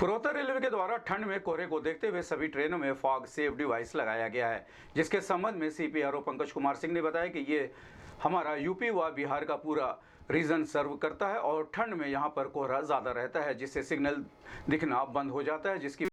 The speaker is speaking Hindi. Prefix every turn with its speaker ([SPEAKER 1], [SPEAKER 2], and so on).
[SPEAKER 1] पूर्वोत्तर रेलवे के द्वारा ठंड में कोहरे को देखते हुए सभी ट्रेनों में फॉग सेफ डिवाइस लगाया गया है जिसके संबंध में सीपीआरओ पंकज कुमार सिंह ने बताया कि ये हमारा यूपी व बिहार का पूरा रीजन सर्व करता है और ठंड में यहाँ पर कोहरा ज़्यादा रहता है जिससे सिग्नल दिखना बंद हो जाता है जिसकी